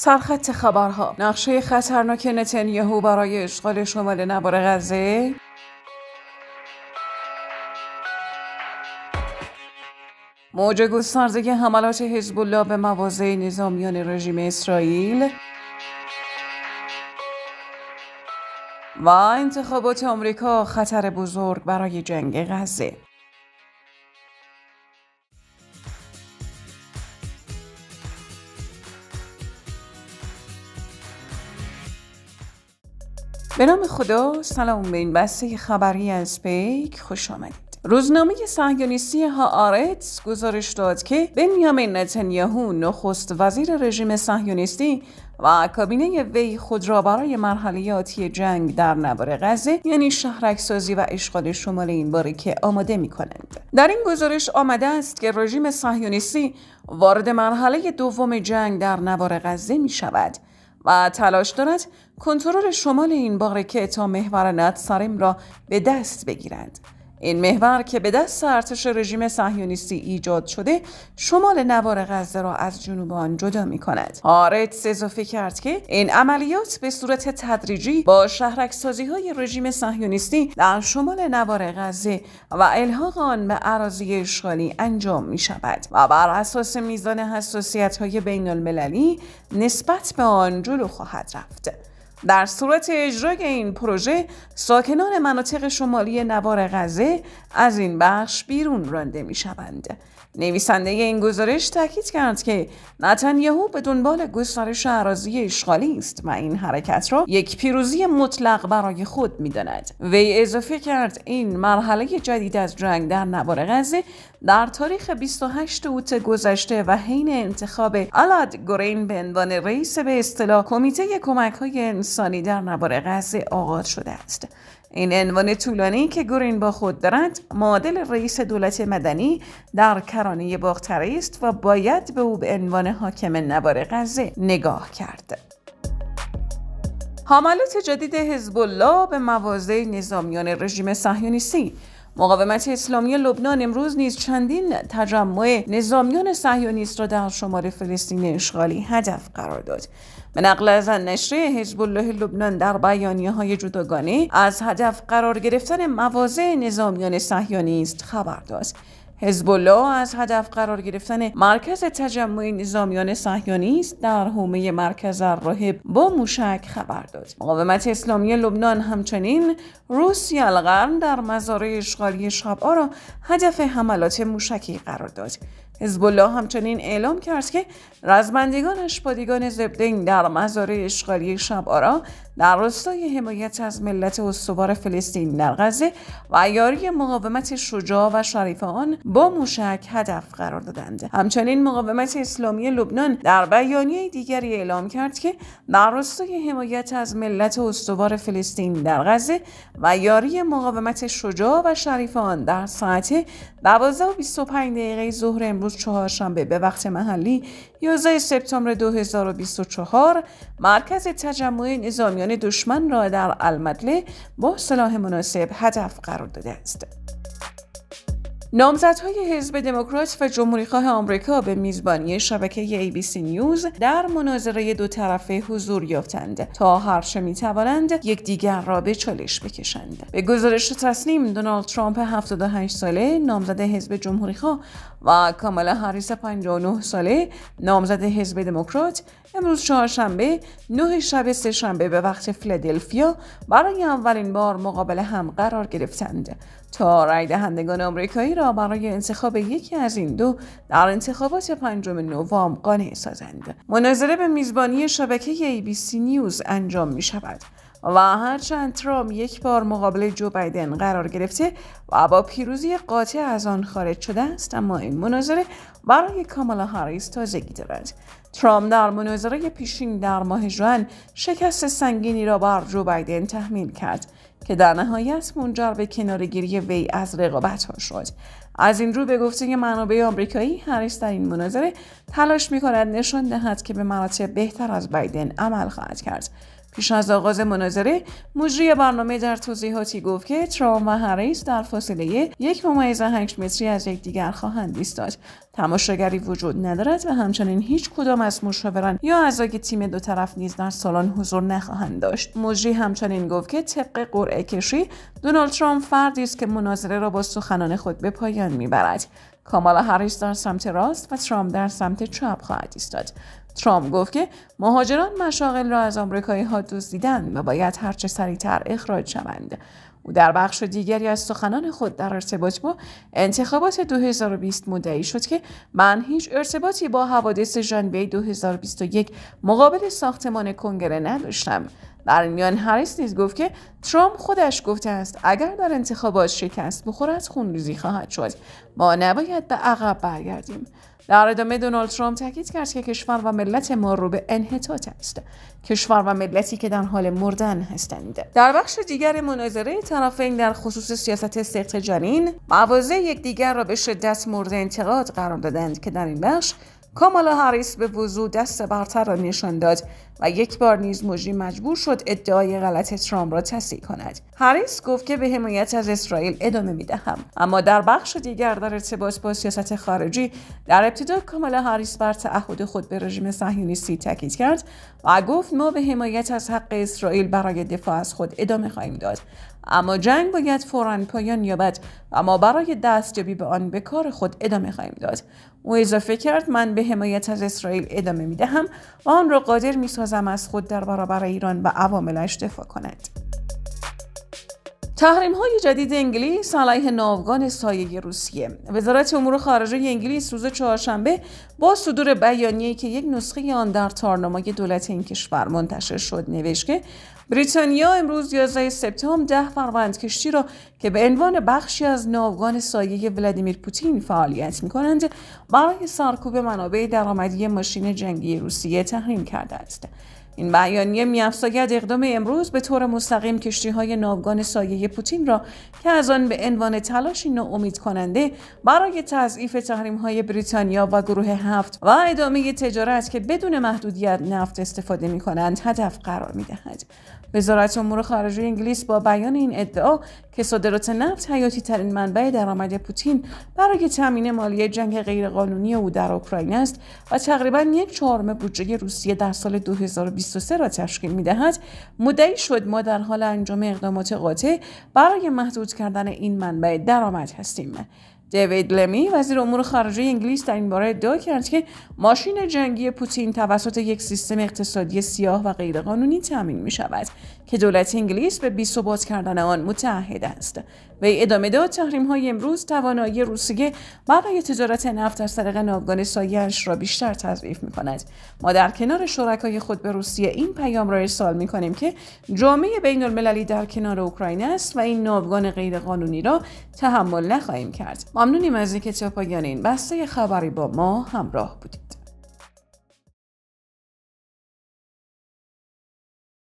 سرخط خبرها نقشه خطرناک نتانیاهو برای اشغال شمال نوار غزه موج گسترده حملات حزب الله به مواضع نظامیان رژیم اسرائیل و انتخابات آمریکا خطر بزرگ برای جنگ غزه به نام خدا سلام به این بسته خبری از پیک خوش آمدید روزنامه ها آرتس گزارش داد که بنیامین نتانیاهو نخست وزیر رژیم صهیونیستی و کابینه وی خود را برای مرحله آتی جنگ در نوار غزه یعنی شهرکسازی و اشغال شمال این باره که آماده می کنند. در این گزارش آمده است که رژیم سهیونیستی وارد مرحله دوم جنگ در نوار غزه می شود و تلاش دارد کنترل شمال این بارکه تا محور سرم را به دست بگیرند این محور که به دست ارتش رژیم صهیونیستی ایجاد شده شمال نوار غزه را از جنوب آن جدا می کند هارت اضافه کرد که این عملیات به صورت تدریجی با شهرکسازی های رژیم صهیونیستی در شمال نوار غزه و الحاق آن به اراضی اشغالی انجام می شود و بر اساس میزان حساسیت های بین المللی نسبت به آن جلو خواهد رفت در صورت اجرای این پروژه ساکنان مناطق شمالی نوار غزه از این بخش بیرون رانده می شوند. نویسنده این گزارش تاکید کرد که نتانیاهو به دنبال گسترش اراضی اشغالی است و این حرکت را یک پیروزی مطلق برای خود میداند وی اضافه کرد این مرحله جدید از جنگ در نوار غزه در تاریخ 28 اوت گذشته و حین انتخاب آلاد گورین به عنوان رئیس به اصطلاح کمیته کمک های انسانی در نوار غزه آغاز شده است این عنوان طولانی که گورین با خود دارد معادل رئیس دولت مدنی در کرانه باختری است و باید به او به عنوان حاکم نوار غزه نگاه کرد حملات جدید حزب الله به مواضع نظامیان رژیم صهیونیستی مقاومت اسلامی لبنان امروز نیز چندین تجمع نظامیان صهیونیست را در شمال فلسطین اشغالی هدف قرار داد به نقل از نشریه حزب الله لبنان در بیانیه های جداگانه از هدف قرار گرفتن مواضع نظامیان صهیونیست خبر داد حزب از هدف قرار گرفتن مرکز تجمع نظامیان صهیونیست در حومه مرکز راهب با موشک خبر داد مقاومت اسلامی لبنان همچنین روسیه القرن در مزارع اشغالی شبعا را هدف حملات موشکی قرار داد حزب همچنین اعلام کرد که رزمندگانش پادگان زبدین در مزارع اشغالی شب آرا در راستای حمایت از ملت استوار فلسطین در غزه و یاری مقاومت شجاع و شریف آن با موشک هدف قرار دادند همچنین مقاومت اسلامی لبنان در بیانیه دیگری اعلام کرد که در راستای حمایت از ملت استوار فلسطین در غزه و یاری مقاومت شجاع و شریف آن در ساعت 12 و دقیقه ظهر امروز چهار چهارشنبه به وقت محلی 11 سپتامبر 2024 مرکز تجمع نظامیان دشمن را در المدله با سلاح مناسب هدف قرار داده است. نامزدهای حزب دموکرات و جمهوریخواه آمریکا به میزبانی شبکه سی نیوز در مناظره دو طرفه حضور یافتند تا هرچه میتوانند یکدیگر را به چالش بکشند به گزارش تصنیم دونالد ترامپ 78 ساله نامزد حزب جمهوریخواه و کامالا هریس 59 ساله نامزد حزب دموکرات امروز چهارشنبه نه شب سهشنبه به وقت فیلادلفیا برای اولین بار مقابل هم قرار گرفتند تا رای دهندگان آمریکایی را برای انتخاب یکی از این دو در انتخابات پنجم نوام قانع سازند مناظره به میزبانی شبکه سی نیوز انجام می شود و هرچند ترامپ یک بار مقابل جو بایدن قرار گرفته و با پیروزی قاطع از آن خارج شده است اما این مناظره برای کامالا هاریس تازگی دارد ترامپ در مناظره پیشین در ماه جوان شکست سنگینی را بر جو بایدن تحمیل کرد که در نهایت منجر به کنارگیری وی از رقابت ها شد از این رو به گفته منابع آمریکایی هریس در این مناظره تلاش می کند نشان دهد که به مراتب بهتر از بایدن عمل خواهد کرد پیش از آغاز مناظره مجری برنامه در توضیحاتی گفت که ترامپ و هریس در فاصله یک ممیز هنگش متری از یکدیگر خواهند ایستاد تماشاگری وجود ندارد و همچنین هیچ کدام از مشاوران یا اعضای تیم دو طرف نیز در سالن حضور نخواهند داشت مجری همچنین گفت که طبق قرعه کشی دونالد ترامپ فردی است که مناظره را با سخنان خود به پایان میبرد کامالا هریس در سمت راست و ترامپ در سمت چپ خواهد ایستاد ترامپ گفت که مهاجران مشاغل را از آمریکایی ها دزدیدند و باید هرچه سریعتر اخراج شوند او در بخش دیگری از سخنان خود در ارتباط با انتخابات 2020 مدعی شد که من هیچ ارتباطی با حوادث ژانویه 2021 مقابل ساختمان کنگره نداشتم در میان هریس نیز گفت که ترامپ خودش گفته است اگر در انتخابات شکست بخورد از خونریزی خواهد شد ما نباید به عقب برگردیم در ادامه دونالد ترامپ تاکید کرد که کشور و ملت ما رو به انحطاط است کشور و ملتی که در حال مردن هستند در بخش دیگر مناظره طرفین در خصوص سیاست سخت جنین مواضع یکدیگر را به شدت مورد انتقاد قرار دادند که در این بخش کامالا هاریس به وضوع دست برتر را نشان داد و یک بار نیز مجری مجبور شد ادعای غلط ترامپ را تصدیق کند هریس گفت که به حمایت از اسرائیل ادامه میدهم اما در بخش دیگر در ارتباط با سیاست خارجی در ابتدا کامالا هاریس بر تعهد خود به رژیم صهیونیستی تاکید کرد و گفت ما به حمایت از حق اسرائیل برای دفاع از خود ادامه خواهیم داد اما جنگ باید فورا پایان یابد و ما برای دستیابی به آن به کار خود ادامه خواهیم داد او اضافه کرد من به حمایت از اسرائیل ادامه می دهم و آن را قادر می سازم از خود در برابر ایران و عواملش دفاع کند. تحریم های جدید انگلیس علیه ناوگان سایه روسیه وزارت امور خارجه انگلیس روز چهارشنبه با صدور بیانیه‌ای که یک نسخه آن در تارنامه دولت این کشور منتشر شد نوشت که بریتانیا امروز 11 سپتامبر ده فروند کشتی را که به عنوان بخشی از ناوگان سایه ولادیمیر پوتین فعالیت می کنند برای سرکوب منابع درآمدی ماشین جنگی روسیه تحریم کرده است این بیانیه میافزاید اقدام امروز به طور مستقیم کشتی های ناوگان سایه پوتین را که از آن به عنوان تلاشی ناامید کننده برای تضعیف تحریم های بریتانیا و گروه هفت و ادامه تجارت که بدون محدودیت نفت استفاده می کنند هدف قرار می دهد. وزارت امور خارجه انگلیس با بیان این ادعا که صادرات نفت حیاتی ترین منبع درآمد پوتین برای تامین مالی جنگ غیرقانونی او در اوکراین است و تقریبا یک چهارم بودجه روسیه در سال 2020 23 را تشکیل می مدعی شد ما در حال انجام اقدامات قاطع برای محدود کردن این منبع درآمد هستیم دیوید لمی وزیر امور خارجه انگلیس در این باره ادعا کرد که ماشین جنگی پوتین توسط یک سیستم اقتصادی سیاه و غیرقانونی تامین می شود که دولت انگلیس به ثبات کردن آن متعهد است و ادامه داد تحریم های امروز توانایی روسیه برای تجارت نفت از طریق ناوگان سایهاش را بیشتر تضعیف می کند ما در کنار شرکای خود به روسیه این پیام را ارسال می کنیم که جامعه بین المللی در کنار اوکراین است و این ناوگان غیرقانونی را تحمل نخواهیم کرد ممنونیم از اینکه تا پایان این بسته خبری با ما همراه بودید